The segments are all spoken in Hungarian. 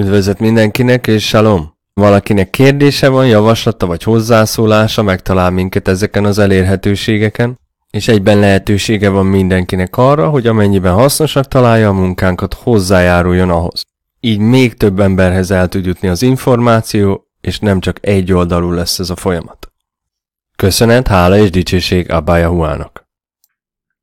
Üdvözlet mindenkinek, és salom! Valakinek kérdése van, javaslata vagy hozzászólása, megtalál minket ezeken az elérhetőségeken, és egyben lehetősége van mindenkinek arra, hogy amennyiben hasznosak találja a munkánkat, hozzájáruljon ahhoz. Így még több emberhez el tud jutni az információ, és nem csak egy oldalú lesz ez a folyamat. Köszönet, hála és dicsőség Abájahuának!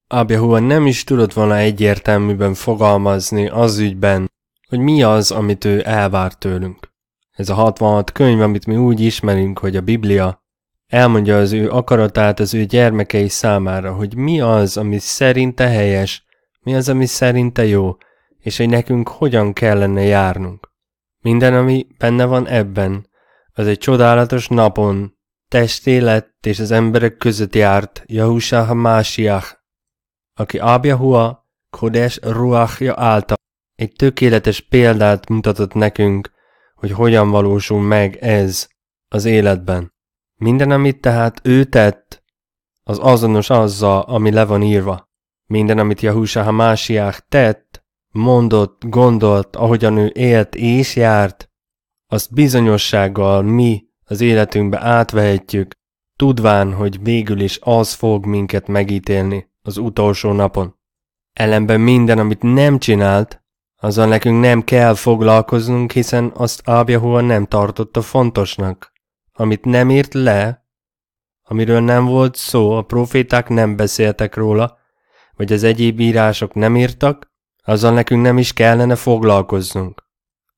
Abjahua nem is tudott volna egyértelműben fogalmazni az ügyben, hogy mi az, amit ő elvár tőlünk. Ez a 66 könyv, amit mi úgy ismerünk, hogy a Biblia, elmondja az ő akaratát az ő gyermekei számára, hogy mi az, ami szerinte helyes, mi az, ami szerinte jó, és hogy nekünk hogyan kellene járnunk. Minden, ami benne van ebben, az egy csodálatos napon testé lett és az emberek között járt Jahusá Hamásiach, aki Abjahua Kodes Ruachja által egy tökéletes példát mutatott nekünk, hogy hogyan valósul meg ez az életben. Minden, amit tehát ő tett, az azonos azzal, ami le van írva. Minden, amit Jahúsa Hamásiák tett, mondott, gondolt, ahogyan ő élt és járt, azt bizonyossággal mi az életünkbe átvehetjük, tudván, hogy végül is az fog minket megítélni az utolsó napon. Ellenben minden, amit nem csinált, azzal nekünk nem kell foglalkoznunk, hiszen azt Ábjahua nem tartotta fontosnak. Amit nem írt le, amiről nem volt szó, a proféták nem beszéltek róla, vagy az egyéb írások nem írtak, azzal nekünk nem is kellene foglalkoznunk.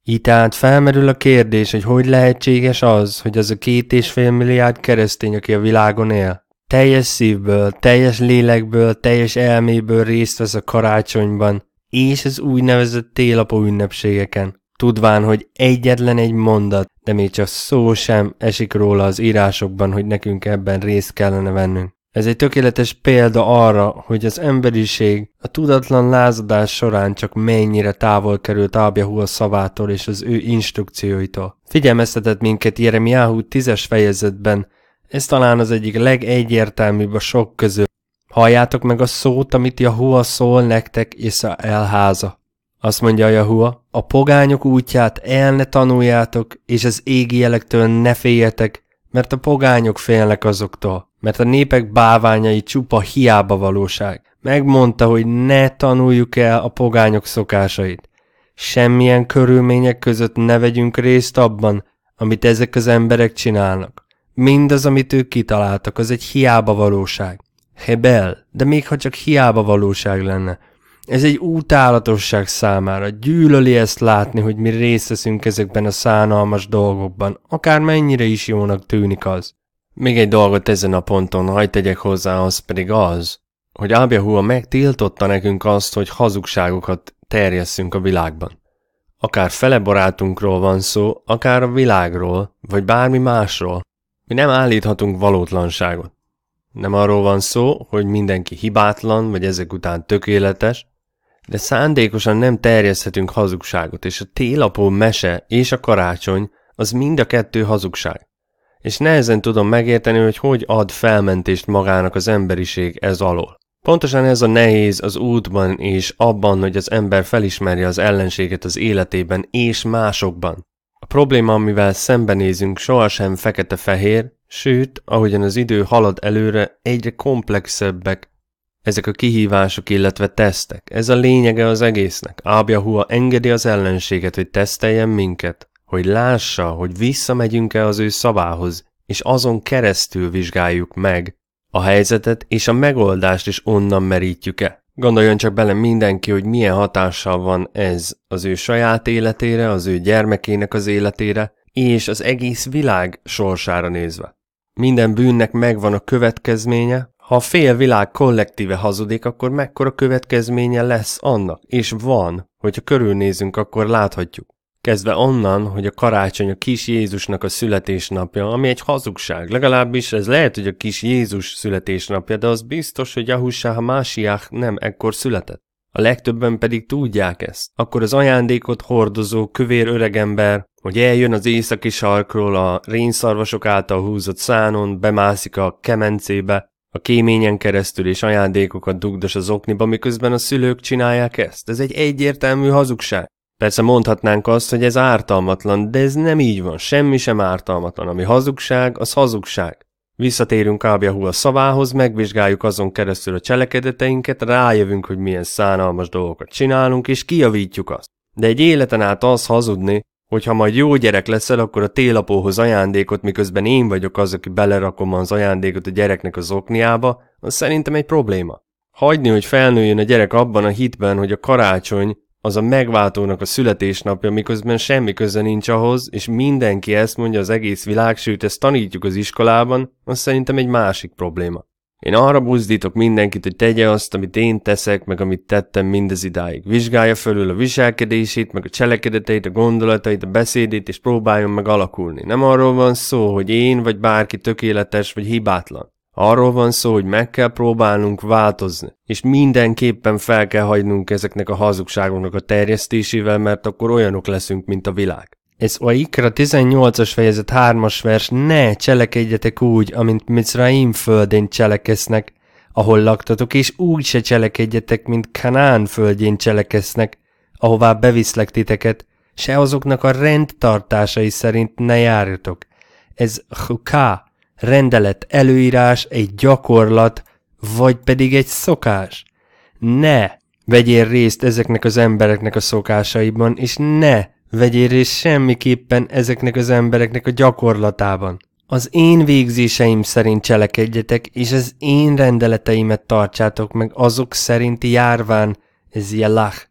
Így tehát felmerül a kérdés, hogy hogy lehetséges az, hogy az a két és fél milliárd keresztény, aki a világon él, teljes szívből, teljes lélekből, teljes elméből részt vesz a karácsonyban, és az úgynevezett télapó ünnepségeken, tudván, hogy egyetlen egy mondat, de még csak szó sem esik róla az írásokban, hogy nekünk ebben részt kellene vennünk. Ez egy tökéletes példa arra, hogy az emberiség a tudatlan lázadás során csak mennyire távol került Ábjahu a szavától és az ő instrukcióitól. Figyelmeztetett minket Jeremiáhu tízes fejezetben, ez talán az egyik legegyértelműbb a sok közül, Halljátok meg a szót, amit Jahua szól nektek és a elháza. Azt mondja Jahua, a pogányok útját el ne tanuljátok, és az égi jelektől ne féljetek, mert a pogányok félnek azoktól, mert a népek báványai csupa hiába valóság. Megmondta, hogy ne tanuljuk el a pogányok szokásait. Semmilyen körülmények között ne vegyünk részt abban, amit ezek az emberek csinálnak. Mindaz, amit ők kitaláltak, az egy hiába valóság. Hebel, de még ha csak hiába valóság lenne. Ez egy útállatosság számára, gyűlöli ezt látni, hogy mi részt veszünk ezekben a szánalmas dolgokban, akár mennyire is jónak tűnik az. Még egy dolgot ezen a ponton hagyd tegyek hozzá, az pedig az, hogy Ábjahua megtiltotta nekünk azt, hogy hazugságokat terjesszünk a világban. Akár fele barátunkról van szó, akár a világról, vagy bármi másról, mi nem állíthatunk valótlanságot. Nem arról van szó, hogy mindenki hibátlan, vagy ezek után tökéletes, de szándékosan nem terjeszthetünk hazugságot, és a télapó mese és a karácsony az mind a kettő hazugság. És nehezen tudom megérteni, hogy hogy ad felmentést magának az emberiség ez alól. Pontosan ez a nehéz az útban és abban, hogy az ember felismerje az ellenséget az életében és másokban probléma, amivel szembenézünk, sohasem fekete-fehér, sőt, ahogyan az idő halad előre, egyre komplexebbek ezek a kihívások, illetve tesztek. Ez a lényege az egésznek. Ábjahua engedi az ellenséget, hogy teszteljen minket, hogy lássa, hogy visszamegyünk-e az ő szavához, és azon keresztül vizsgáljuk meg a helyzetet, és a megoldást is onnan merítjük-e. Gondoljon csak bele mindenki, hogy milyen hatással van ez az ő saját életére, az ő gyermekének az életére, és az egész világ sorsára nézve. Minden bűnnek megvan a következménye, ha a fél világ kollektíve hazudik, akkor mekkora következménye lesz annak, és van, hogyha körülnézünk, akkor láthatjuk. Kezdve onnan, hogy a karácsony a kis Jézusnak a születésnapja, ami egy hazugság. Legalábbis ez lehet, hogy a kis Jézus születésnapja, de az biztos, hogy Yahusha hamásiach nem ekkor született. A legtöbben pedig tudják ezt. Akkor az ajándékot hordozó kövér öregember, hogy eljön az északi sarkról a rénszarvasok által húzott szánon, bemászik a kemencébe, a kéményen keresztül és ajándékokat dugdos az okniba, miközben a szülők csinálják ezt. Ez egy egyértelmű hazugság. Persze mondhatnánk azt, hogy ez ártalmatlan, de ez nem így van, semmi sem ártalmatlan. Ami hazugság, az hazugság. Visszatérünk Ábjahu a szavához, megvizsgáljuk azon keresztül a cselekedeteinket, rájövünk, hogy milyen szánalmas dolgokat csinálunk, és kijavítjuk azt. De egy életen át az hazudni, hogy ha majd jó gyerek leszel, akkor a télapóhoz ajándékot, miközben én vagyok az, aki belerakom az ajándékot a gyereknek az okniába, az szerintem egy probléma. Hagyni, hogy felnőjön a gyerek abban a hitben, hogy a karácsony az a megváltónak a születésnapja, miközben semmi köze nincs ahhoz, és mindenki ezt mondja az egész világ, sőt ezt tanítjuk az iskolában, az szerintem egy másik probléma. Én arra buzdítok mindenkit, hogy tegye azt, amit én teszek, meg amit tettem mindez idáig. Vizsgálja fölül a viselkedését, meg a cselekedeteit, a gondolatait, a beszédét, és próbáljon meg alakulni. Nem arról van szó, hogy én vagy bárki tökéletes vagy hibátlan. Arról van szó, hogy meg kell próbálnunk változni, és mindenképpen fel kell hagynunk ezeknek a hazugságoknak a terjesztésével, mert akkor olyanok leszünk, mint a világ. Ez a Ikra 18-as fejezet 3-as vers, ne cselekedjetek úgy, amint Mizraim földén cselekesznek, ahol laktatok, és úgy se cselekedjetek, mint Kanán földjén cselekesznek, ahová beviszlek titeket, se azoknak a rendtartásai szerint ne járjatok. Ez huká, rendelet előírás, egy gyakorlat, vagy pedig egy szokás. Ne vegyél részt ezeknek az embereknek a szokásaiban, és ne vegyél részt semmiképpen ezeknek az embereknek a gyakorlatában. Az én végzéseim szerint cselekedjetek, és az én rendeleteimet tartsátok meg azok szerinti járván, ez jelach,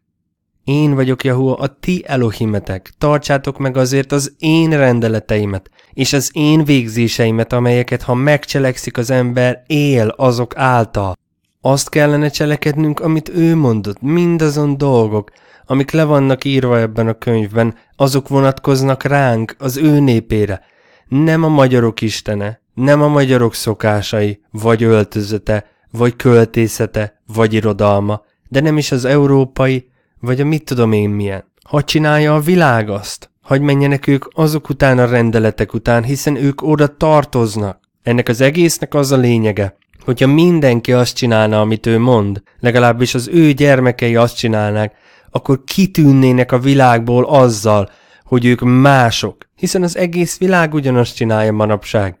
én vagyok Jahua, a ti Elohimetek, tartsátok meg azért az én rendeleteimet, és az én végzéseimet, amelyeket ha megcselekszik az ember, él azok által. Azt kellene cselekednünk, amit ő mondott, mindazon dolgok, amik le vannak írva ebben a könyvben, azok vonatkoznak ránk, az ő népére. Nem a magyarok istene, nem a magyarok szokásai, vagy öltözete, vagy költészete, vagy irodalma, de nem is az európai, vagy a mit tudom én milyen. Ha csinálja a világ azt, hagy menjenek ők azok után a rendeletek után, hiszen ők oda tartoznak. Ennek az egésznek az a lényege, hogyha mindenki azt csinálna, amit ő mond, legalábbis az ő gyermekei azt csinálnák, akkor kitűnnének a világból azzal, hogy ők mások, hiszen az egész világ ugyanazt csinálja manapság.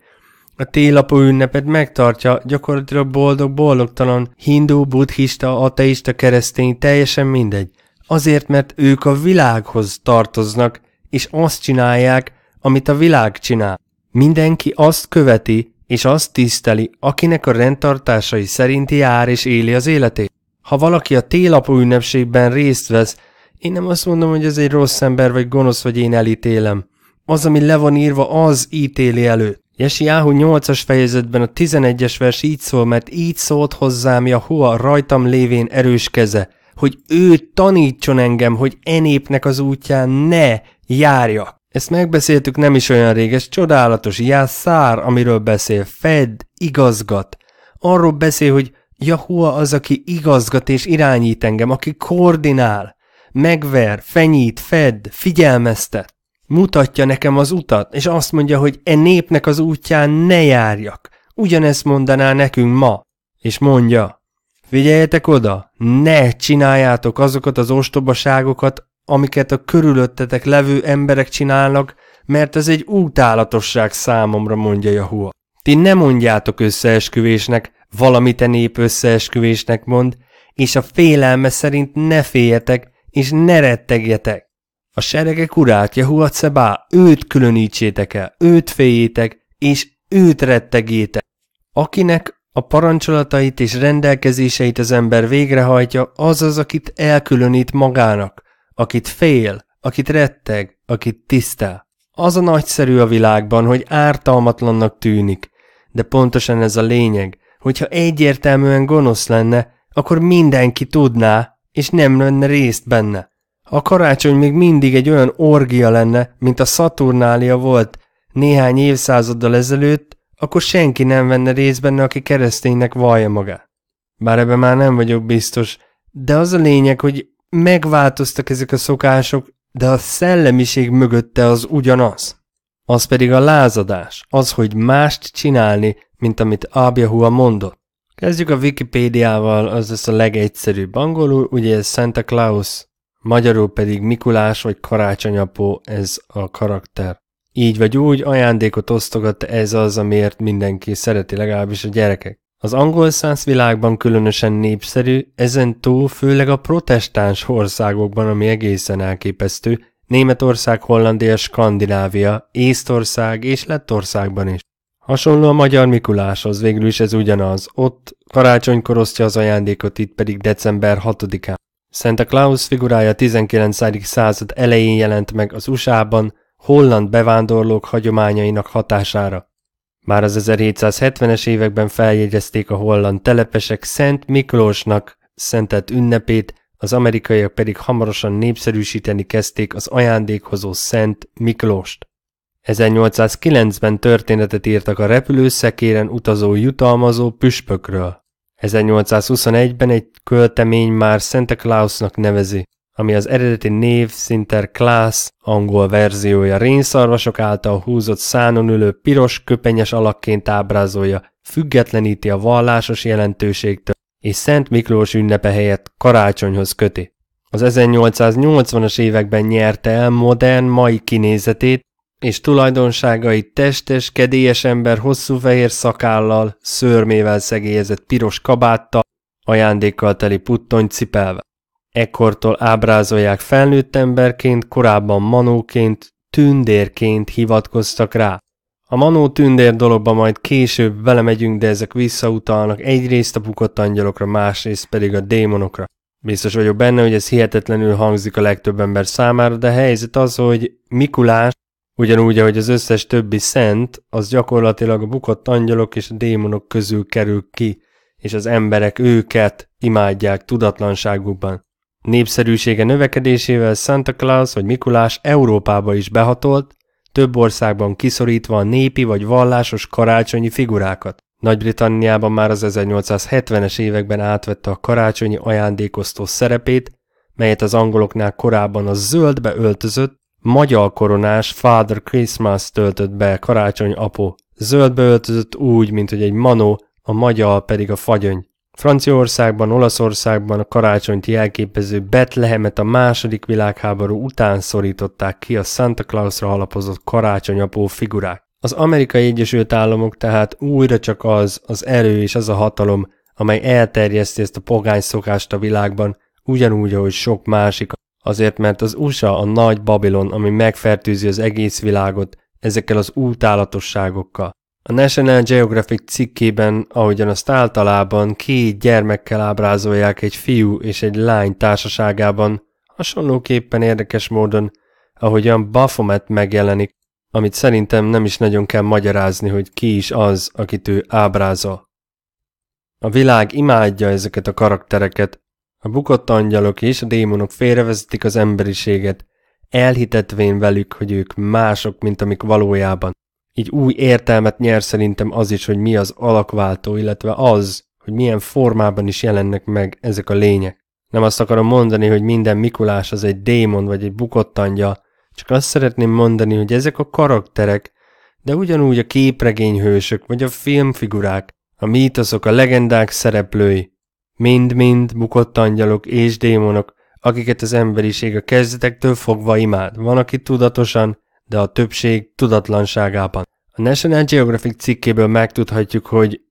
A télapó ünnepet megtartja gyakorlatilag boldog-boldogtalan, hindú, buddhista, ateista, keresztény, teljesen mindegy. Azért, mert ők a világhoz tartoznak, és azt csinálják, amit a világ csinál. Mindenki azt követi, és azt tiszteli, akinek a rendtartásai szerinti jár és éli az életét. Ha valaki a télapú ünnepségben részt vesz, én nem azt mondom, hogy ez egy rossz ember vagy gonosz, vagy én elítélem. Az, ami le van írva, az ítéli elő. Jesiáhu 8-as fejezetben a 11-es vers így szól, mert így szólt hozzám Jahua rajtam lévén erős keze, hogy ő tanítson engem, hogy enépnek az útján ne járjak. Ezt megbeszéltük nem is olyan réges, csodálatos jászár, amiről beszél, fed, igazgat. Arról beszél, hogy Jahua az, aki igazgat és irányít engem, aki koordinál, megver, fenyít, fed, figyelmeztet. Mutatja nekem az utat, és azt mondja, hogy e népnek az útján ne járjak. Ugyanezt mondaná nekünk ma. És mondja, Figyeljetek oda, ne csináljátok azokat az ostobaságokat, amiket a körülöttetek levő emberek csinálnak, mert ez egy utálatosság számomra, mondja Jahua. Ti nem mondjátok összeesküvésnek, valamit a nép összeesküvésnek mond, és a félelme szerint ne féljetek, és ne rettegjetek. A seregek urát, Jahua Cebá, őt különítsétek el, őt féljétek, és őt rettegjétek. Akinek a parancsolatait és rendelkezéseit az ember végrehajtja, azaz, akit elkülönít magának, akit fél, akit retteg, akit tisztel. Az a nagyszerű a világban, hogy ártalmatlannak tűnik, de pontosan ez a lényeg, hogyha egyértelműen gonosz lenne, akkor mindenki tudná, és nem lenne részt benne. A karácsony még mindig egy olyan orgia lenne, mint a Szaturnália volt néhány évszázaddal ezelőtt, akkor senki nem venne részt benne, aki kereszténynek vallja magát. Bár ebben már nem vagyok biztos, de az a lényeg, hogy megváltoztak ezek a szokások, de a szellemiség mögötte az ugyanaz. Az pedig a lázadás, az, hogy mást csinálni, mint amit Abjahua mondott. Kezdjük a Wikipédiával, az lesz a legegyszerűbb angolul, ugye ez Santa Claus, magyarul pedig Mikulás vagy Karácsonyapó ez a karakter így vagy úgy ajándékot osztogat ez az, amiért mindenki szereti legalábbis a gyerekek. Az angol száz világban különösen népszerű, ezen túl főleg a protestáns országokban, ami egészen elképesztő, Németország, Hollandia, Skandinávia, Észtország és Lettországban is. Hasonló a magyar Mikuláshoz, végül is ez ugyanaz. Ott karácsonykor osztja az ajándékot, itt pedig december 6-án. Santa Claus figurája 19. század elején jelent meg az USA-ban, holland bevándorlók hagyományainak hatására. Már az 1770-es években feljegyezték a holland telepesek Szent Miklósnak szentett ünnepét, az amerikaiak pedig hamarosan népszerűsíteni kezdték az ajándékhozó Szent Miklóst. 1809-ben történetet írtak a repülőszekéren utazó jutalmazó püspökről. 1821-ben egy költemény már Santa Clausnak nevezi ami az eredeti név Sinter Class angol verziója rénszarvasok által húzott szánon ülő piros köpenyes alakként ábrázolja, függetleníti a vallásos jelentőségtől, és Szent Miklós ünnepe helyett karácsonyhoz köti. Az 1880-as években nyerte el modern mai kinézetét, és tulajdonságai testes, kedélyes ember hosszú fehér szakállal, szőrmével szegélyezett piros kabáttal, ajándékkal teli puttony cipelve. Ekkortól ábrázolják felnőtt emberként, korábban manóként, tündérként hivatkoztak rá. A manó tündér dologba majd később belemegyünk, de ezek visszautalnak egyrészt a bukott angyalokra, másrészt pedig a démonokra. Biztos vagyok benne, hogy ez hihetetlenül hangzik a legtöbb ember számára, de a helyzet az, hogy Mikulás, ugyanúgy, ahogy az összes többi szent, az gyakorlatilag a bukott angyalok és a démonok közül kerül ki, és az emberek őket imádják tudatlanságukban. Népszerűsége növekedésével Santa Claus vagy Mikulás Európába is behatolt, több országban kiszorítva a népi vagy vallásos karácsonyi figurákat. Nagy-Britanniában már az 1870-es években átvette a karácsonyi ajándékoztó szerepét, melyet az angoloknál korábban a zöldbe öltözött, magyar koronás Father Christmas töltött be karácsony apó. Zöldbe öltözött úgy, mint hogy egy manó, a magyar pedig a fagyöny. Franciaországban, Olaszországban a karácsonyt jelképező Betlehemet a második világháború után szorították ki a Santa Clausra alapozott karácsonyapó figurák. Az Amerikai Egyesült Államok tehát újra csak az, az erő és az a hatalom, amely elterjeszti ezt a pogány szokást a világban, ugyanúgy, ahogy sok másik, azért mert az USA a nagy Babilon, ami megfertőzi az egész világot ezekkel az útálatosságokkal. A National Geographic cikkében, ahogyan azt általában két gyermekkel ábrázolják egy fiú és egy lány társaságában, hasonlóképpen érdekes módon, ahogyan Baphomet megjelenik, amit szerintem nem is nagyon kell magyarázni, hogy ki is az, akit ő ábrázol. A világ imádja ezeket a karaktereket, a bukott angyalok és a démonok félrevezetik az emberiséget, elhitetvén velük, hogy ők mások, mint amik valójában így új értelmet nyer szerintem az is, hogy mi az alakváltó, illetve az, hogy milyen formában is jelennek meg ezek a lények. Nem azt akarom mondani, hogy minden Mikulás az egy démon vagy egy bukott angyal, csak azt szeretném mondani, hogy ezek a karakterek, de ugyanúgy a képregényhősök vagy a filmfigurák, a mítoszok, a legendák szereplői, mind-mind bukott angyalok és démonok, akiket az emberiség a kezdetektől fogva imád. Van, aki tudatosan, de a többség tudatlanságában. A National Geographic cikkéből megtudhatjuk, hogy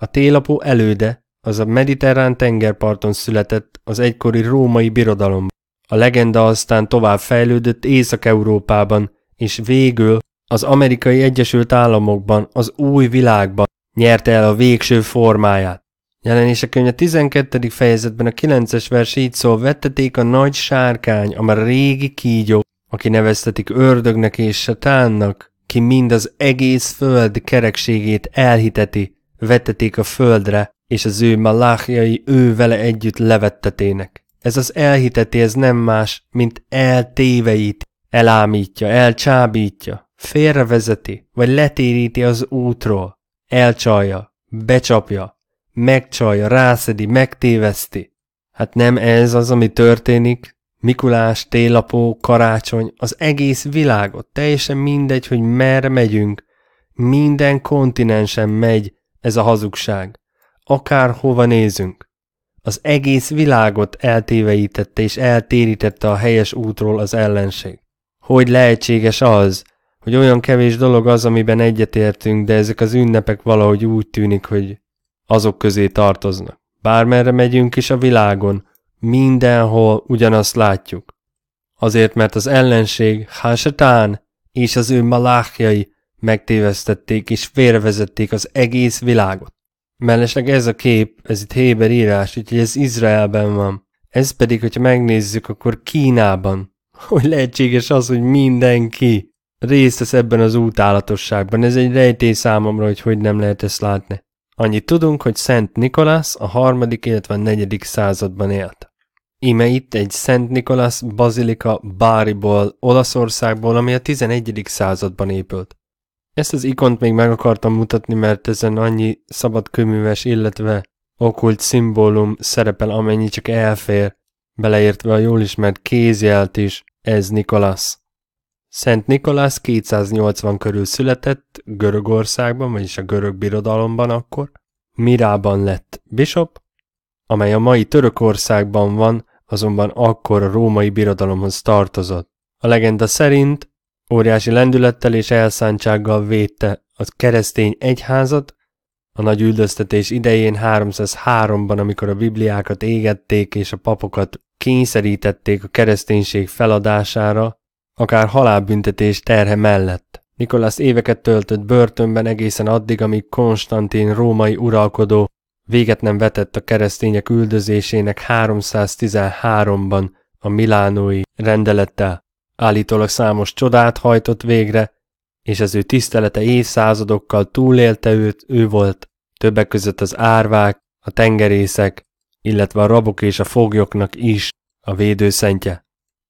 a télapó előde az a mediterrán tengerparton született az egykori római birodalomban. A legenda aztán tovább fejlődött Észak-Európában, és végül az amerikai Egyesült Államokban, az új világban nyerte el a végső formáját. Jelenésekönyv a 12. fejezetben a 9-es vers így szól, vetteték a nagy sárkány, amely a régi kígyó, aki neveztetik ördögnek és satánnak, ki mind az egész föld kerekségét elhiteti, vetetik a földre, és az ő maláhjai ő vele együtt levettetének. Ez az elhiteti, ez nem más, mint eltéveit, elámítja, elcsábítja, félrevezeti, vagy letéríti az útról, elcsalja, becsapja, megcsalja, rászedi, megtéveszti. Hát nem ez az, ami történik, Mikulás, télapó, karácsony, az egész világot, teljesen mindegy, hogy merre megyünk. Minden kontinensen megy ez a hazugság. akár hova nézünk. Az egész világot eltéveítette és eltérítette a helyes útról az ellenség. Hogy lehetséges az, hogy olyan kevés dolog az, amiben egyetértünk, de ezek az ünnepek valahogy úgy tűnik, hogy azok közé tartoznak. Bármerre megyünk is a világon, Mindenhol ugyanazt látjuk. Azért, mert az ellenség, Hásatán és az ő maláhjai megtévesztették és félrevezették az egész világot. Mellesleg ez a kép, ez itt Héber írás, úgyhogy ez Izraelben van. Ez pedig, hogyha megnézzük, akkor Kínában. Hogy lehetséges az, hogy mindenki részt vesz ebben az útállatosságban. Ez egy rejtély számomra, hogy hogy nem lehet ezt látni. Annyit tudunk, hogy Szent Nikolász a harmadik, illetve a negyedik században élt. Íme itt egy Szent Nikolas bazilika Báriból, Olaszországból, ami a 11. században épült. Ezt az ikont még meg akartam mutatni, mert ezen annyi szabadkőműves, illetve okult szimbólum szerepel, amennyi csak elfér, beleértve a jól ismert kézjelt is, ez Nikolász. Szent Nikolász 280 körül született Görögországban, vagyis a görög birodalomban akkor, Mirában lett bishop, amely a mai Törökországban van, azonban akkor a római birodalomhoz tartozott. A legenda szerint óriási lendülettel és elszántsággal védte a keresztény egyházat, a nagy üldöztetés idején 303-ban, amikor a bibliákat égették és a papokat kényszerítették a kereszténység feladására, akár halálbüntetés terhe mellett. Nikolász éveket töltött börtönben egészen addig, amíg Konstantin római uralkodó Véget nem vetett a keresztények üldözésének 313-ban a milánói rendelettel. Állítólag számos csodát hajtott végre, és az ő tisztelete évszázadokkal túlélte őt, ő volt, többek között az árvák, a tengerészek, illetve a rabok és a foglyoknak is a védőszentje.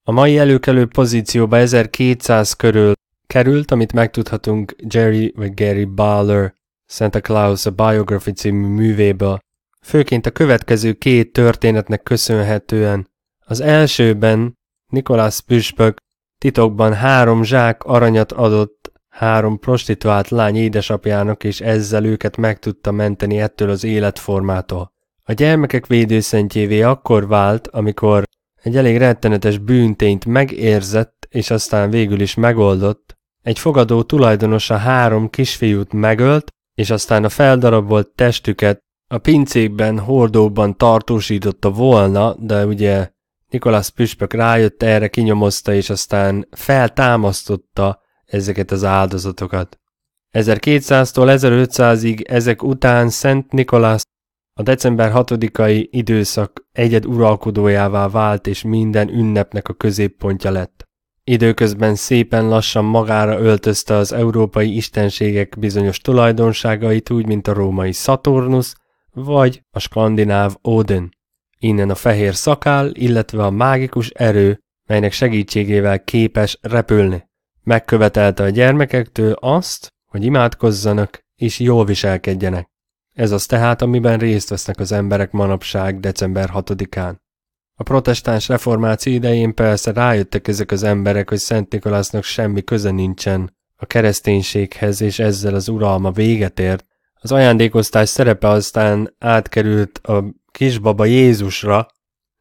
A mai előkelő pozícióba 1200 körül került, amit megtudhatunk Jerry vagy Gary Baller Santa Claus a Biography című művéből, főként a következő két történetnek köszönhetően. Az elsőben Nikolás püspök titokban három zsák aranyat adott három prostituált lány édesapjának, és ezzel őket meg tudta menteni ettől az életformától. A gyermekek védőszentjévé akkor vált, amikor egy elég rettenetes bűntényt megérzett, és aztán végül is megoldott, egy fogadó tulajdonosa három kisfiút megölt, és aztán a feldarabolt testüket a pincékben, hordóban tartósította volna, de ugye Nikolás püspök rájött erre, kinyomozta, és aztán feltámasztotta ezeket az áldozatokat. 1200-tól 1500-ig ezek után Szent Nikolás a december 6-ai időszak egyed uralkodójává vált, és minden ünnepnek a középpontja lett. Időközben szépen lassan magára öltözte az európai istenségek bizonyos tulajdonságait úgy, mint a római Saturnus, vagy a skandináv Odin. Innen a fehér szakál, illetve a mágikus erő, melynek segítségével képes repülni. Megkövetelte a gyermekektől azt, hogy imádkozzanak és jól viselkedjenek. Ez az tehát, amiben részt vesznek az emberek manapság december 6-án. A protestáns reformáció idején persze rájöttek ezek az emberek, hogy Szent Nikolásznak semmi köze nincsen a kereszténységhez, és ezzel az uralma véget ért. Az ajándékoztás szerepe aztán átkerült a kisbaba Jézusra,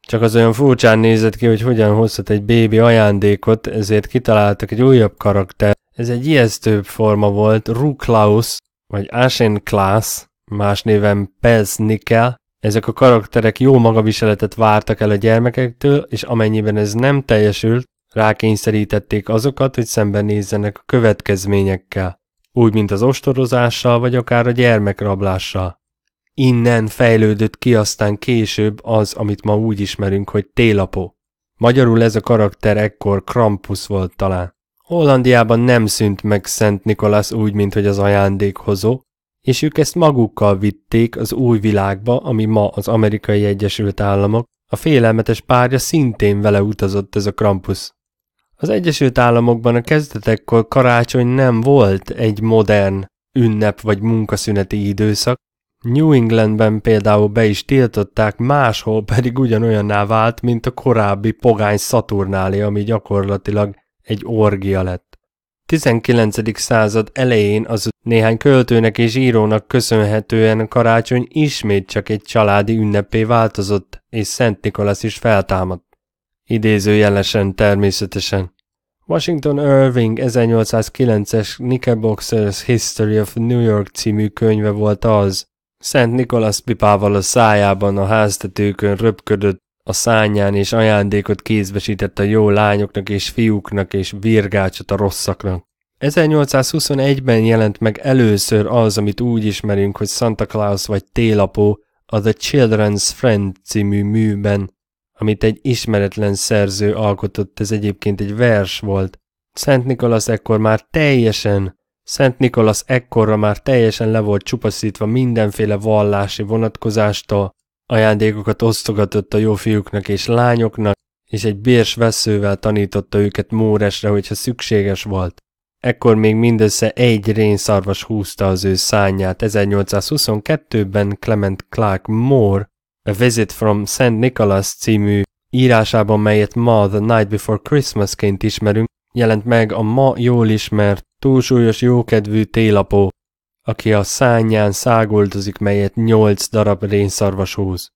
csak az olyan furcsán nézett ki, hogy hogyan hozhat egy bébi ajándékot, ezért kitaláltak egy újabb karakter. Ez egy ijesztőbb forma volt, Ruklaus, vagy Asenklaas, más néven Peznikel. Ezek a karakterek jó magaviseletet vártak el a gyermekektől, és amennyiben ez nem teljesült, rákényszerítették azokat, hogy szembenézzenek a következményekkel, úgy mint az ostorozással vagy akár a gyermekrablással. Innen fejlődött ki aztán később az, amit ma úgy ismerünk, hogy télapó. Magyarul ez a karakter ekkor Krampus volt talán. Hollandiában nem szűnt meg Szent Nikolász úgy, mint hogy az ajándékhozó, és ők ezt magukkal vitték az új világba, ami ma az amerikai Egyesült Államok, a félelmetes párja szintén vele utazott ez a Krampus. Az Egyesült Államokban a kezdetekkor karácsony nem volt egy modern ünnep vagy munkaszüneti időszak, New Englandben például be is tiltották, máshol pedig ugyanolyanná vált, mint a korábbi pogány Szaturnália, ami gyakorlatilag egy orgia lett. 19. század elején az néhány költőnek és írónak köszönhetően karácsony ismét csak egy családi ünnepé változott, és Szent Nikolasz is feltámadt. Idézőjelesen természetesen. Washington Irving 1809-es Knickerbockers History of New York című könyve volt az. Szent Nikolasz pipával a szájában a háztetőkön röpködött, a szányán, és ajándékot kézbesített a jó lányoknak és fiúknak, és virgácsot a rosszaknak. 1821-ben jelent meg először az, amit úgy ismerünk, hogy Santa Claus vagy Télapó, a The Children's Friend című műben, amit egy ismeretlen szerző alkotott, ez egyébként egy vers volt. Szent Nikolas ekkor már teljesen, Szent Nikolas ekkorra már teljesen le volt csupaszítva mindenféle vallási vonatkozástól, ajándékokat osztogatott a jó fiúknak és lányoknak, és egy bérs veszővel tanította őket móresre, hogyha szükséges volt. Ekkor még mindössze egy rénszarvas húzta az ő szányát. 1822-ben Clement Clark Moore A Visit from St. Nicholas című írásában, melyet ma The Night Before Christmas-ként ismerünk, jelent meg a ma jól ismert, túlsúlyos jókedvű télapó, aki a szányán szágoldozik, melyet nyolc darab rénszarvas húz.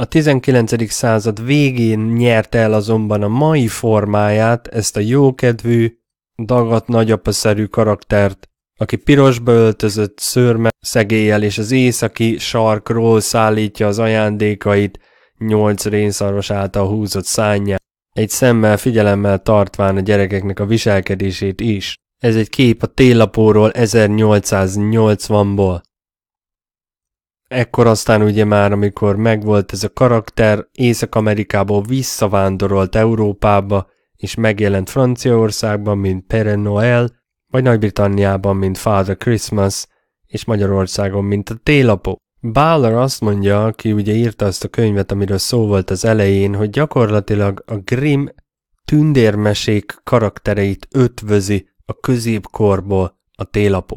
A 19. század végén nyerte el azonban a mai formáját ezt a jókedvű, dagat nagyapaszerű karaktert, aki pirosba öltözött szörme szegéllyel és az északi sarkról szállítja az ajándékait nyolc rénszarvas által húzott szánján, egy szemmel figyelemmel tartván a gyerekeknek a viselkedését is. Ez egy kép a télapóról 1880-ból. Ekkor aztán ugye már, amikor megvolt ez a karakter, Észak-Amerikából visszavándorolt Európába, és megjelent Franciaországban, mint Père Noël, vagy Nagy-Britanniában, mint Father Christmas, és Magyarországon, mint a télapó. Bálar azt mondja, aki ugye írta azt a könyvet, amiről szó volt az elején, hogy gyakorlatilag a Grimm tündérmesék karaktereit ötvözi, a középkorból a télapó.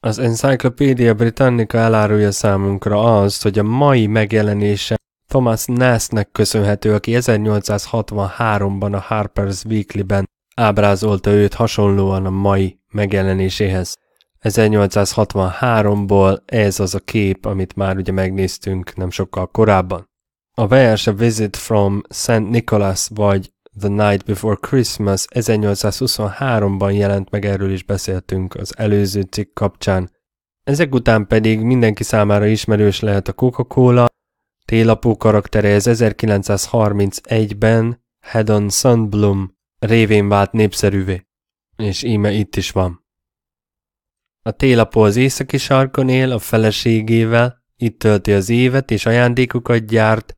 Az Encyclopedia Britannica elárulja számunkra azt, hogy a mai megjelenése Thomas Nassnek köszönhető, aki 1863-ban a Harper's Weekly-ben ábrázolta őt hasonlóan a mai megjelenéséhez. 1863-ból ez az a kép, amit már ugye megnéztünk nem sokkal korábban. A vers a Visit from St. Nicholas vagy The Night Before Christmas 1823-ban jelent meg, erről is beszéltünk az előző cikk kapcsán. Ezek után pedig mindenki számára ismerős lehet a Coca-Cola, télapó karaktere ez 1931-ben Hedon Sundblom révén vált népszerűvé. És íme itt is van. A télapó az északi sarkon él a feleségével, itt tölti az évet és ajándékokat gyárt,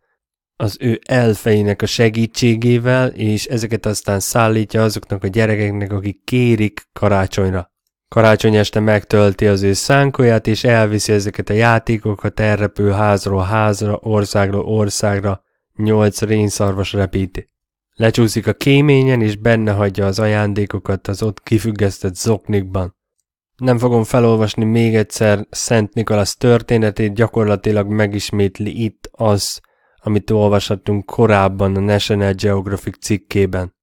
az ő elfeinek a segítségével, és ezeket aztán szállítja azoknak a gyerekeknek, akik kérik karácsonyra. Karácsony este megtölti az ő szánkóját, és elviszi ezeket a játékokat elrepül házról házra, országról országra, nyolc rénszarvas repíti. Lecsúszik a kéményen, és benne hagyja az ajándékokat az ott kifüggesztett zoknikban. Nem fogom felolvasni még egyszer Szent Nikolasz történetét, gyakorlatilag megismétli itt az, amit olvashattunk korábban a National Geographic cikkében.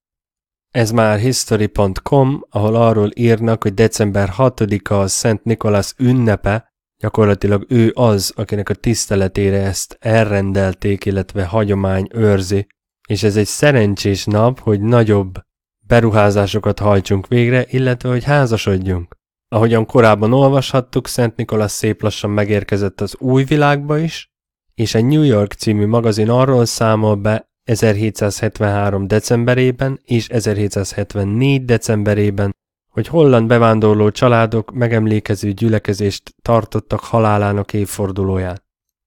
Ez már history.com, ahol arról írnak, hogy december 6-a a Szent Nikolász ünnepe, gyakorlatilag ő az, akinek a tiszteletére ezt elrendelték, illetve hagyomány őrzi, és ez egy szerencsés nap, hogy nagyobb beruházásokat hajtsunk végre, illetve hogy házasodjunk. Ahogyan korábban olvashattuk, Szent Nikolás szép lassan megérkezett az új világba is, és a New York című magazin arról számol be 1773. decemberében és 1774. decemberében, hogy holland bevándorló családok megemlékező gyülekezést tartottak halálának évfordulóján.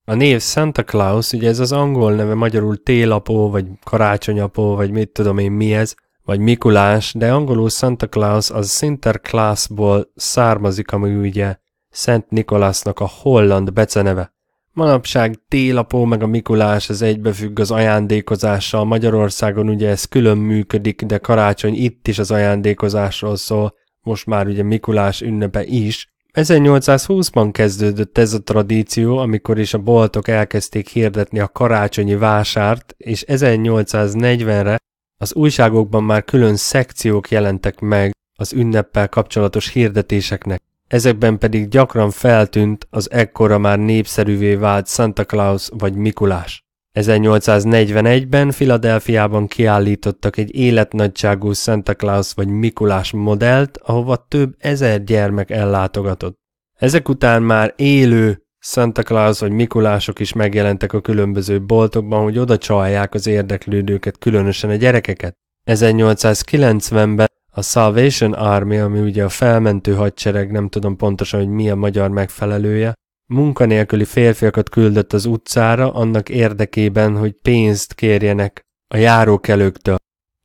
A név Santa Claus, ugye ez az angol neve, magyarul télapó, vagy karácsonyapó, vagy mit tudom én mi ez, vagy Mikulás, de angolul Santa Claus az Sinterklaasból származik, ami ugye Szent Nikolásznak a holland beceneve. Manapság télapó meg a Mikulás ez egybefügg az ajándékozással. Magyarországon ugye ez külön működik, de karácsony itt is az ajándékozásról szól. Most már ugye Mikulás ünnepe is. 1820-ban kezdődött ez a tradíció, amikor is a boltok elkezdték hirdetni a karácsonyi vásárt, és 1840-re az újságokban már külön szekciók jelentek meg az ünneppel kapcsolatos hirdetéseknek ezekben pedig gyakran feltűnt az ekkora már népszerűvé vált Santa Claus vagy Mikulás. 1841-ben Filadelfiában kiállítottak egy életnagyságú Santa Claus vagy Mikulás modellt, ahova több ezer gyermek ellátogatott. Ezek után már élő Santa Claus vagy Mikulások is megjelentek a különböző boltokban, hogy oda csalják az érdeklődőket, különösen a gyerekeket. 1890-ben a Salvation Army, ami ugye a felmentő hadsereg, nem tudom pontosan, hogy mi a magyar megfelelője, munkanélküli férfiakat küldött az utcára annak érdekében, hogy pénzt kérjenek a járókelőktől,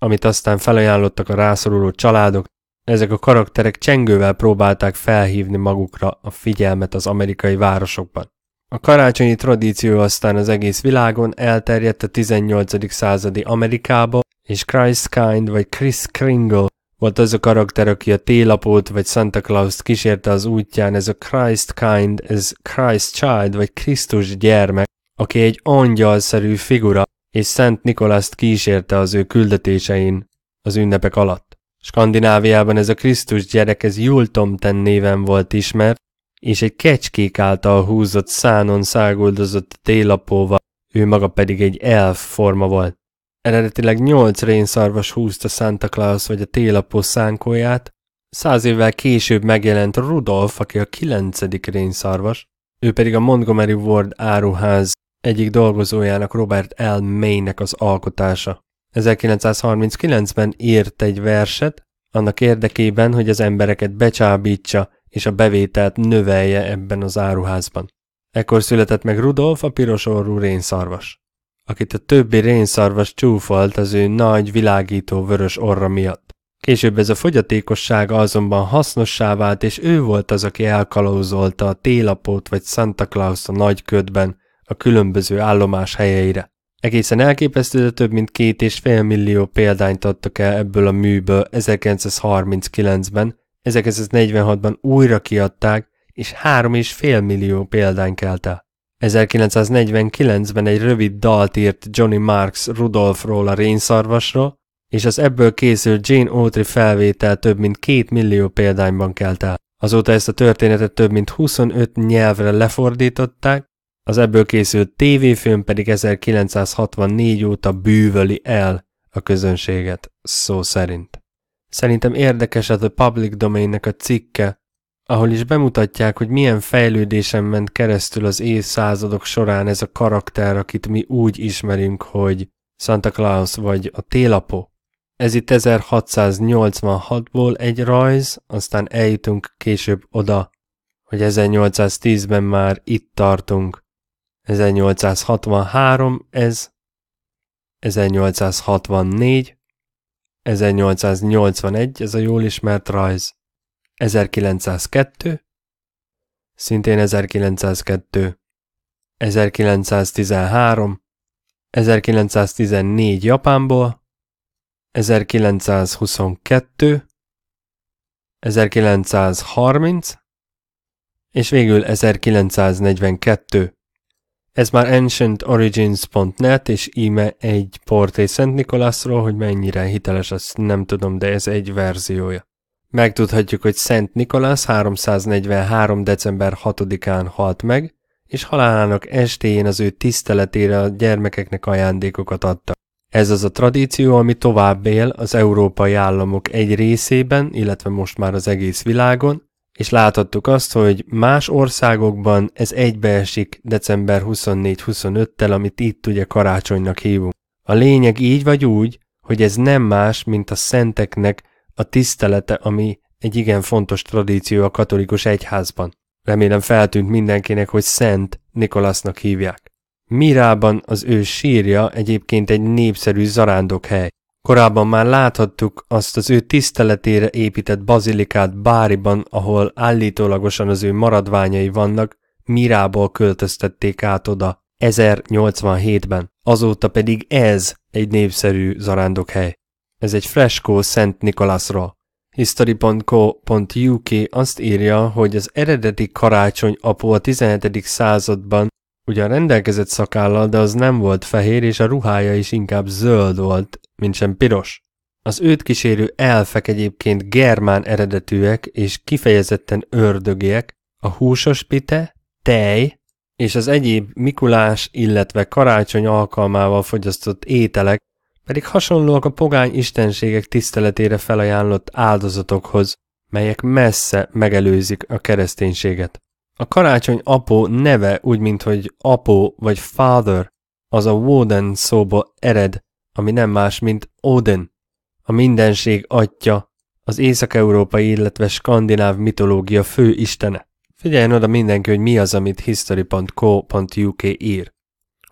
amit aztán felajánlottak a rászoruló családok. Ezek a karakterek csengővel próbálták felhívni magukra a figyelmet az amerikai városokban. A karácsonyi tradíció aztán az egész világon elterjedt a 18. századi Amerikába, és Christkind vagy Chris Kringle volt az a karakter, aki a télapót vagy Santa Claus-t kísérte az útján, ez a Christ Kind, ez Christ Child vagy Krisztus gyermek, aki egy angyalszerű figura, és Szent Nikolászt kísérte az ő küldetésein az ünnepek alatt. Skandináviában ez a Krisztus gyerek, ez Jultomten néven volt ismert, és egy kecskék által húzott szánon száguldozott télapóval, ő maga pedig egy elf forma volt. Eredetileg nyolc rénszarvas húzta Santa Claus vagy a télapó szánkóját, száz évvel később megjelent Rudolf, aki a kilencedik rénszarvas, ő pedig a Montgomery Ward áruház egyik dolgozójának Robert L. Maynek az alkotása. 1939-ben írt egy verset, annak érdekében, hogy az embereket becsábítsa és a bevételt növelje ebben az áruházban. Ekkor született meg Rudolf, a piros orrú rénszarvas akit a többi rénszarvas csúfolt az ő nagy, világító vörös orra miatt. Később ez a fogyatékossága azonban hasznossá vált, és ő volt az, aki elkalózolta a télapót vagy Santa Claus a nagy ködben a különböző állomás helyeire. Egészen elképesztő, de több mint két és fél millió példányt adtak el ebből a műből 1939-ben, 1946-ban újra kiadták, és három és fél millió példány kelt el. 1949-ben egy rövid dalt írt Johnny Marks Rudolfról a rénszarvasról, és az ebből készült Jane Autry felvétel több mint két millió példányban kelt el. Azóta ezt a történetet több mint 25 nyelvre lefordították, az ebből készült tévéfilm pedig 1964 óta bűvöli el a közönséget, szó szerint. Szerintem érdekes a The Public Domainnek a cikke, ahol is bemutatják, hogy milyen fejlődésen ment keresztül az évszázadok során ez a karakter, akit mi úgy ismerünk, hogy Santa Claus vagy a télapó. Ez itt 1686-ból egy rajz, aztán eljutunk később oda, hogy 1810-ben már itt tartunk. 1863 ez, 1864, 1881 ez a jól ismert rajz, 1902, szintén 1902, 1913, 1914 Japánból, 1922, 1930, és végül 1942. Ez már ancientorigins.net, és íme egy Porté Szent Nikolászról, hogy mennyire hiteles, azt nem tudom, de ez egy verziója. Megtudhatjuk, hogy Szent Nikolás 343. december 6-án halt meg, és halálának estéjén az ő tiszteletére a gyermekeknek ajándékokat adta. Ez az a tradíció, ami tovább él az európai államok egy részében, illetve most már az egész világon, és láthattuk azt, hogy más országokban ez egybeesik december 24-25-tel, amit itt ugye karácsonynak hívunk. A lényeg így vagy úgy, hogy ez nem más, mint a szenteknek a tisztelete, ami egy igen fontos tradíció a katolikus egyházban. Remélem feltűnt mindenkinek, hogy Szent Nikolasznak hívják. Mirában az ő sírja egyébként egy népszerű zarándokhely. Korábban már láthattuk azt az ő tiszteletére épített bazilikát Báriban, ahol állítólagosan az ő maradványai vannak, Mirából költöztették át oda 1087-ben. Azóta pedig ez egy népszerű zarándokhely. Ez egy freskó Szent Nikolaszra. History.co.uk azt írja, hogy az eredeti karácsony apó a 17. században ugyan rendelkezett szakállal, de az nem volt fehér, és a ruhája is inkább zöld volt, mint sem piros. Az őt kísérő elfek egyébként germán eredetűek és kifejezetten ördögiek, a húsos pite, tej és az egyéb Mikulás, illetve karácsony alkalmával fogyasztott ételek pedig hasonlóak a pogány istenségek tiszteletére felajánlott áldozatokhoz, melyek messze megelőzik a kereszténységet. A karácsony apó neve úgy, mint hogy apó vagy father, az a Woden szóba ered, ami nem más, mint Oden, a mindenség atya, az észak-európai, illetve skandináv mitológia fő istene. Figyeljen oda mindenki, hogy mi az, amit history.co.uk ír.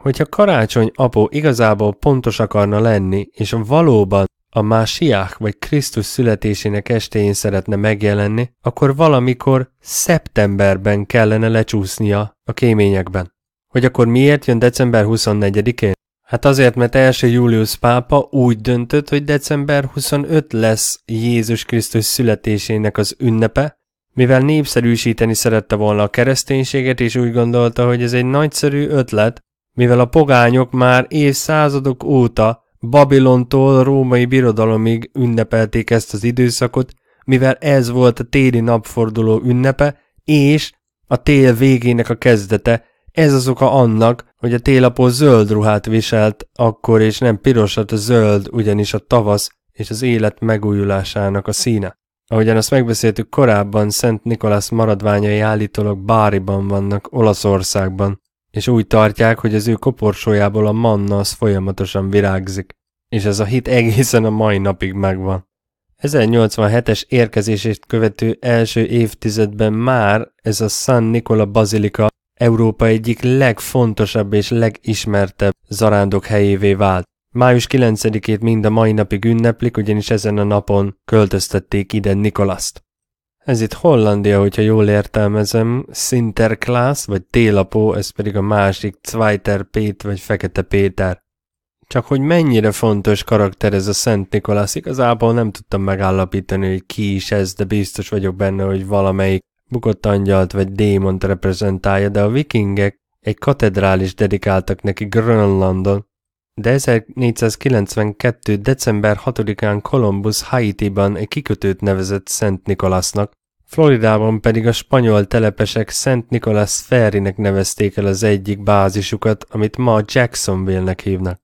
Hogyha karácsony apó igazából pontos akarna lenni, és valóban a Másiák vagy Krisztus születésének estején szeretne megjelenni, akkor valamikor szeptemberben kellene lecsúsznia a kéményekben. Hogy akkor miért jön december 24-én? Hát azért, mert első július pápa úgy döntött, hogy december 25 lesz Jézus Krisztus születésének az ünnepe, mivel népszerűsíteni szerette volna a kereszténységet, és úgy gondolta, hogy ez egy nagyszerű ötlet, mivel a pogányok már évszázadok óta Babilontól római birodalomig ünnepelték ezt az időszakot, mivel ez volt a téli napforduló ünnepe, és a tél végének a kezdete, ez az oka annak, hogy a télapó zöld ruhát viselt akkor, és nem pirosat, hát a zöld ugyanis a tavasz és az élet megújulásának a színe. Ahogyan azt megbeszéltük korábban, Szent Nikolász maradványai állítólag Báriban vannak, Olaszországban és úgy tartják, hogy az ő koporsójából a manna az folyamatosan virágzik, és ez a hit egészen a mai napig megvan. 1087-es érkezését követő első évtizedben már ez a San Nicola Bazilika Európa egyik legfontosabb és legismertebb zarándok helyévé vált. Május 9-ét mind a mai napig ünneplik, ugyanis ezen a napon költöztették ide Nikolaszt. Ez itt Hollandia, hogyha jól értelmezem, Sinterklaas, vagy télapó, ez pedig a másik Zweiter Pét, vagy Fekete Péter. Csak hogy mennyire fontos karakter ez a Szent Nikolász, igazából nem tudtam megállapítani, hogy ki is ez, de biztos vagyok benne, hogy valamelyik bukott angyalt vagy démont reprezentálja, de a vikingek egy katedrális dedikáltak neki Grönlandon, de 1492. december 6-án Columbus Haiti-ban egy kikötőt nevezett Szent Nikolasznak, Floridában pedig a spanyol telepesek Szent Nicholas Ferrinek nevezték el az egyik bázisukat, amit ma Jacksonville-nek hívnak.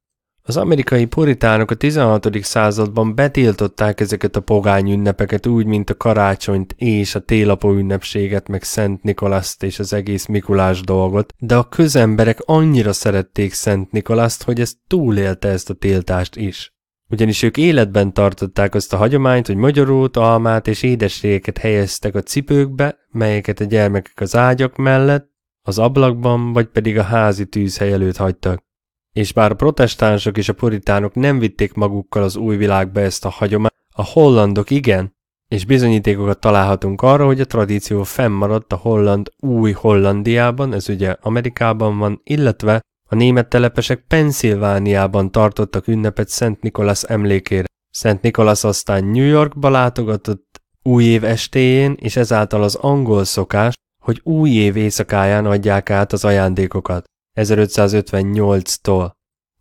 Az amerikai puritánok a 16. században betiltották ezeket a pogány ünnepeket úgy, mint a karácsonyt és a télapó ünnepséget, meg Szent Nikolaszt és az egész Mikulás dolgot, de a közemberek annyira szerették Szent Nikolaszt, hogy ez túlélte ezt a tiltást is. Ugyanis ők életben tartották azt a hagyományt, hogy magyarót, almát és édességeket helyeztek a cipőkbe, melyeket a gyermekek az ágyak mellett, az ablakban, vagy pedig a házi tűzhely előtt hagytak. És bár a protestánsok és a puritánok nem vitték magukkal az új világba ezt a hagyományt, a hollandok igen, és bizonyítékokat találhatunk arra, hogy a tradíció fennmaradt a holland új Hollandiában, ez ugye Amerikában van, illetve a német telepesek Pennsylvániában tartottak ünnepet Szent Nikolas emlékére. Szent Nikolas aztán New Yorkba látogatott új év estéjén, és ezáltal az angol szokás, hogy új év éjszakáján adják át az ajándékokat. 1558-tól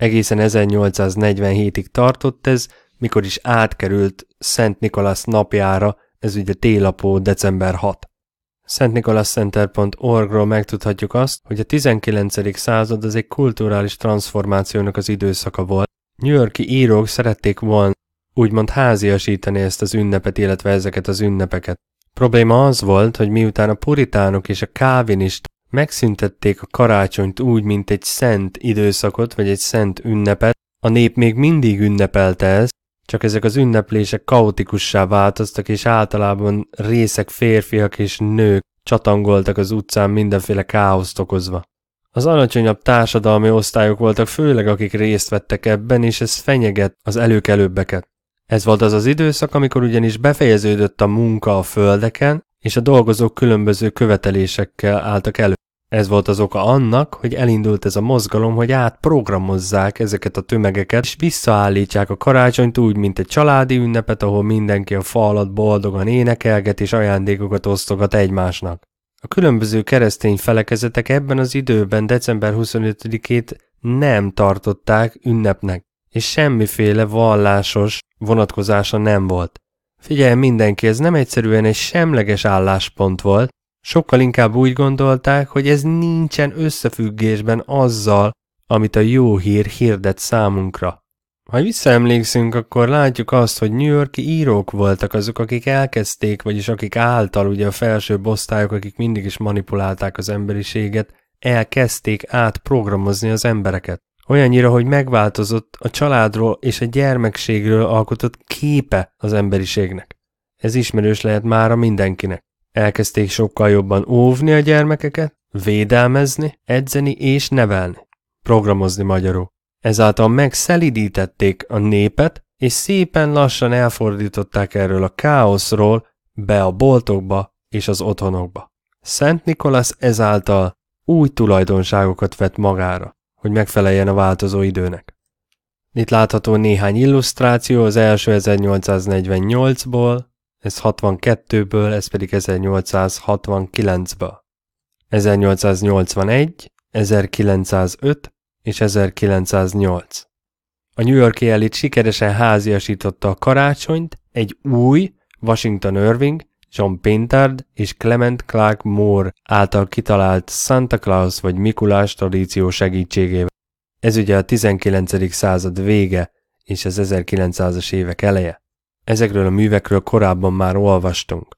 egészen 1847-ig tartott ez, mikor is átkerült Szent Nikolász napjára, ez ugye télapó december 6. SzentNikolaszCenter.org-ról megtudhatjuk azt, hogy a 19. század az egy kulturális transformációnak az időszaka volt. New Yorki írók szerették volna úgymond háziasítani ezt az ünnepet, illetve ezeket az ünnepeket. Probléma az volt, hogy miután a puritánok és a kávinist Megszüntették a karácsonyt úgy, mint egy szent időszakot, vagy egy szent ünnepet. A nép még mindig ünnepelte ezt, csak ezek az ünneplések kaotikussá változtak, és általában részek férfiak és nők csatangoltak az utcán mindenféle káoszt okozva. Az alacsonyabb társadalmi osztályok voltak főleg, akik részt vettek ebben, és ez fenyeget az előkelőbbeket. Ez volt az az időszak, amikor ugyanis befejeződött a munka a földeken, és a dolgozók különböző követelésekkel álltak elő. Ez volt az oka annak, hogy elindult ez a mozgalom, hogy átprogramozzák ezeket a tömegeket, és visszaállítják a karácsonyt úgy, mint egy családi ünnepet, ahol mindenki a fa alatt boldogan énekelget és ajándékokat osztogat egymásnak. A különböző keresztény felekezetek ebben az időben december 25-ét nem tartották ünnepnek, és semmiféle vallásos vonatkozása nem volt. Figyelj mindenki, ez nem egyszerűen egy semleges álláspont volt, sokkal inkább úgy gondolták, hogy ez nincsen összefüggésben azzal, amit a jó hír hirdet számunkra. Ha visszaemlékszünk, akkor látjuk azt, hogy New Yorki írók voltak azok, akik elkezdték, vagyis akik által, ugye a felső osztályok, akik mindig is manipulálták az emberiséget, elkezdték átprogramozni az embereket. Olyannyira, hogy megváltozott a családról és a gyermekségről alkotott képe az emberiségnek. Ez ismerős lehet mára mindenkinek. Elkezdték sokkal jobban óvni a gyermekeket, védelmezni, edzeni és nevelni. Programozni magyarul. Ezáltal megszelidítették a népet, és szépen lassan elfordították erről a káoszról be a boltokba és az otthonokba. Szent Nikolász ezáltal új tulajdonságokat vett magára hogy megfeleljen a változó időnek. Itt látható néhány illusztráció, az első 1848-ból, ez 62-ből, ez pedig 1869-ből. 1881, 1905 és 1908. A New Yorki elit sikeresen háziasította a karácsonyt egy új Washington Irving John Pintard és Clement Clark Moore által kitalált Santa Claus vagy Mikulás tradíció segítségével. Ez ugye a 19. század vége és az 1900-as évek eleje. Ezekről a művekről korábban már olvastunk.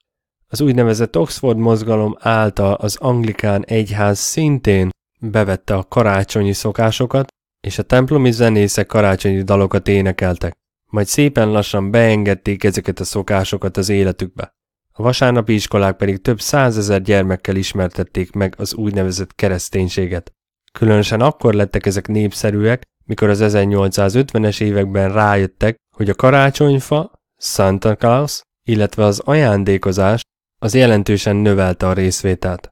Az úgynevezett Oxford mozgalom által az anglikán egyház szintén bevette a karácsonyi szokásokat, és a templomi zenészek karácsonyi dalokat énekeltek. Majd szépen lassan beengedték ezeket a szokásokat az életükbe. A vasárnapi iskolák pedig több százezer gyermekkel ismertették meg az úgynevezett kereszténységet. Különösen akkor lettek ezek népszerűek, mikor az 1850-es években rájöttek, hogy a karácsonyfa, Santa Claus, illetve az ajándékozás az jelentősen növelte a részvételt.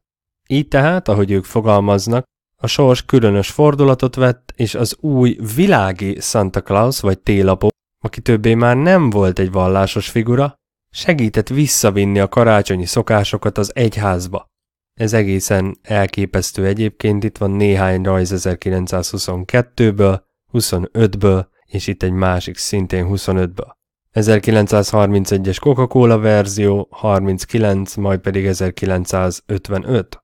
Így tehát, ahogy ők fogalmaznak, a sors különös fordulatot vett, és az új világi Santa Claus vagy télapó, aki többé már nem volt egy vallásos figura, Segített visszavinni a karácsonyi szokásokat az egyházba. Ez egészen elképesztő egyébként, itt van néhány rajz 1922-ből, 25-ből, és itt egy másik szintén 25-ből. 1931-es Coca-Cola verzió, 39, majd pedig 1955.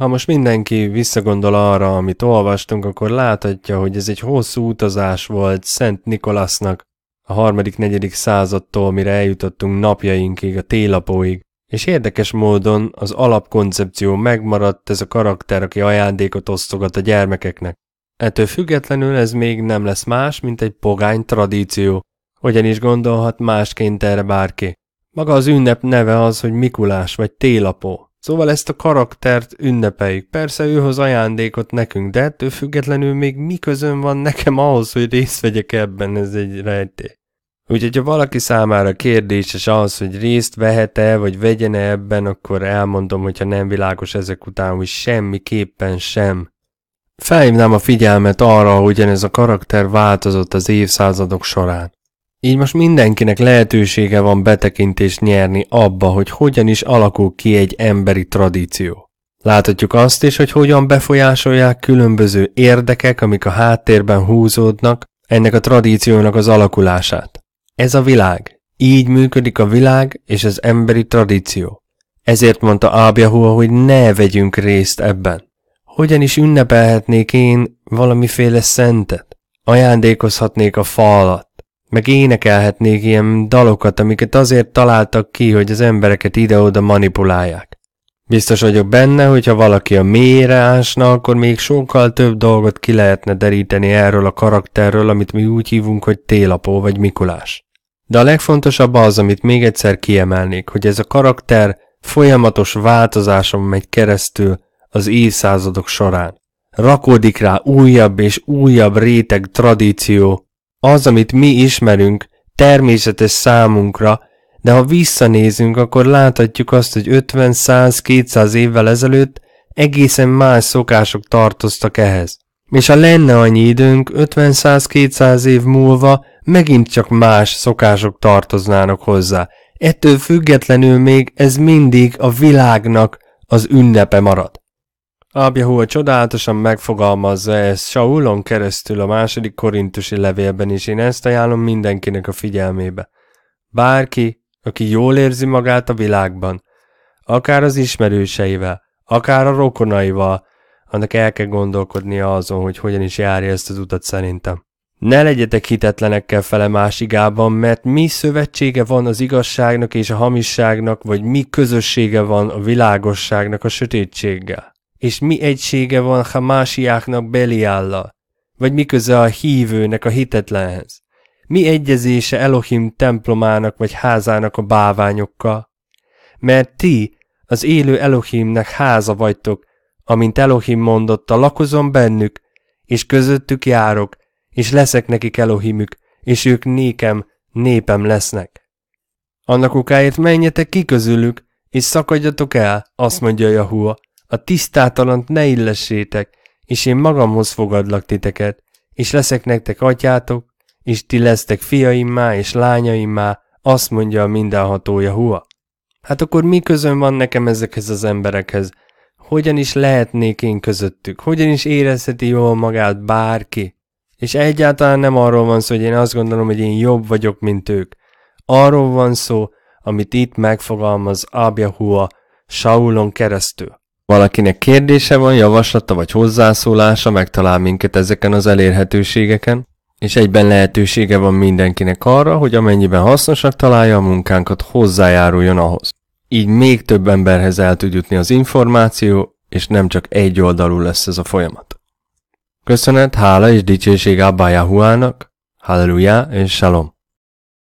Ha most mindenki visszagondol arra, amit olvastunk, akkor láthatja, hogy ez egy hosszú utazás volt Szent Nikolasznak, a harmadik, negyedik századtól, mire eljutottunk napjainkig, a télapóig, és érdekes módon az alapkoncepció megmaradt ez a karakter, aki ajándékot osztogat a gyermekeknek. Ettől függetlenül ez még nem lesz más, mint egy pogány tradíció. Hogyan is gondolhat másként erre bárki? Maga az ünnep neve az, hogy Mikulás vagy Télapó. Szóval ezt a karaktert ünnepeljük. Persze őhoz ajándékot nekünk, de ettől függetlenül még mi közön van nekem ahhoz, hogy részt vegyek ebben, ez egy rejtély. Úgyhogy, ha valaki számára kérdéses az, hogy részt vehet-e, vagy vegyene ebben, akkor elmondom, hogyha nem világos ezek után, hogy semmiképpen sem. Felhívnám a figyelmet arra, hogy ez a karakter változott az évszázadok során. Így most mindenkinek lehetősége van betekintést nyerni abba, hogy hogyan is alakul ki egy emberi tradíció. Láthatjuk azt is, hogy hogyan befolyásolják különböző érdekek, amik a háttérben húzódnak, ennek a tradíciónak az alakulását. Ez a világ. Így működik a világ és az emberi tradíció. Ezért mondta Ábjahu, hogy ne vegyünk részt ebben. Hogyan is ünnepelhetnék én valamiféle szentet? Ajándékozhatnék a falat, meg énekelhetnék ilyen dalokat, amiket azért találtak ki, hogy az embereket ide-oda manipulálják. Biztos vagyok benne, hogyha valaki a mélyre ásna, akkor még sokkal több dolgot ki lehetne deríteni erről a karakterről, amit mi úgy hívunk, hogy télapó vagy Mikulás. De a legfontosabb az, amit még egyszer kiemelnék, hogy ez a karakter folyamatos változáson megy keresztül az évszázadok során. Rakódik rá újabb és újabb réteg tradíció. Az, amit mi ismerünk, természetes számunkra, de ha visszanézünk, akkor láthatjuk azt, hogy 50, 100, 200 évvel ezelőtt egészen más szokások tartoztak ehhez. És ha lenne annyi időnk, 50, 100, 200 év múlva megint csak más szokások tartoznának hozzá. Ettől függetlenül még ez mindig a világnak az ünnepe marad. Ábjahua csodálatosan megfogalmazza ezt Saulon keresztül a második korintusi levélben is, én ezt ajánlom mindenkinek a figyelmébe. Bárki, aki jól érzi magát a világban, akár az ismerőseivel, akár a rokonaival, annak el kell gondolkodnia azon, hogy hogyan is járja ezt az utat szerintem. Ne legyetek hitetlenekkel fele másigában, mert mi szövetsége van az igazságnak és a hamisságnak, vagy mi közössége van a világosságnak a sötétséggel? És mi egysége van Hamásiáknak Beliállal? Vagy mi köze a hívőnek a hitetlenhez? Mi egyezése Elohim templomának vagy házának a báványokkal? Mert ti az élő Elohimnek háza vagytok, amint Elohim mondotta, lakozom bennük, és közöttük járok, és leszek nekik Elohimük, és ők nékem, népem lesznek. Annak okáért menjetek ki közülük, és szakadjatok el, azt mondja Jahua, a tisztátalant ne illessétek, és én magamhoz fogadlak titeket, és leszek nektek atyátok, és ti lesztek fiaimmá és lányaimmá, azt mondja a mindenható Jahua. Hát akkor mi közön van nekem ezekhez az emberekhez? Hogyan is lehetnék én közöttük? Hogyan is érezheti jól magát bárki? És egyáltalán nem arról van szó, hogy én azt gondolom, hogy én jobb vagyok, mint ők. Arról van szó, amit itt megfogalmaz Abjahua Saulon keresztül. Valakinek kérdése van, javaslata vagy hozzászólása, megtalál minket ezeken az elérhetőségeken, és egyben lehetősége van mindenkinek arra, hogy amennyiben hasznosak találja a munkánkat, hozzájáruljon ahhoz. Így még több emberhez el tud jutni az információ, és nem csak egy oldalú lesz ez a folyamat. Köszönet, hála és dicsőség Abbá Jahuának, Halleluja és Shalom!